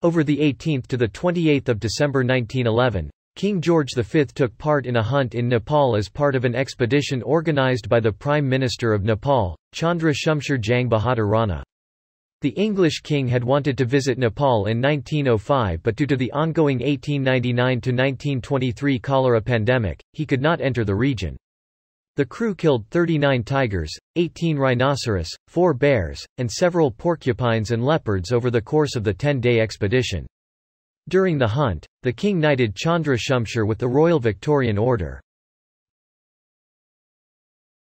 Over the 18th to the 28th of December 1911, King George V took part in a hunt in Nepal as part of an expedition organized by the Prime Minister of Nepal, Chandra Shumsher Jang Bahadur Rana. The English king had wanted to visit Nepal in 1905 but due to the ongoing 1899-1923 cholera pandemic, he could not enter the region. The crew killed 39 tigers, 18 rhinoceros, 4 bears, and several porcupines and leopards over the course of the 10-day expedition. During the hunt, the king knighted Chandra Shumshir with the Royal Victorian Order.